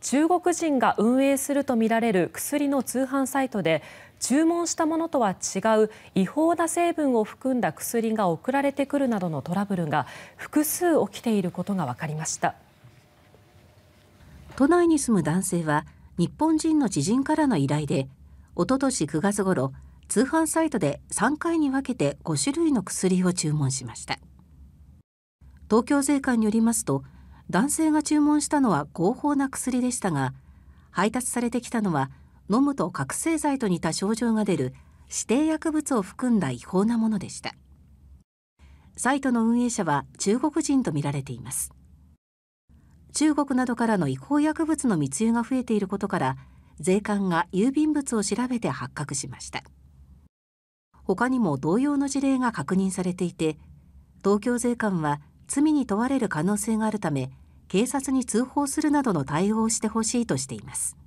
中国人が運営するとみられる薬の通販サイトで注文したものとは違う違法な成分を含んだ薬が送られてくるなどのトラブルが複数起きていることが分かりました都内に住む男性は日本人の知人からの依頼でおととし9月ごろ通販サイトで3回に分けて5種類の薬を注文しました東京税関によりますと男性が注文したのは合法な薬でしたが配達されてきたのは飲むと覚醒剤と似た症状が出る指定薬物を含んだ違法なものでしたサイトの運営者は中国人とみられています中国などからの違法薬物の密輸が増えていることから税関が郵便物を調べて発覚しました他にも同様の事例が確認されていて東京税関は罪に問われる可能性があるため警察に通報するなどの対応をしてほしいとしています。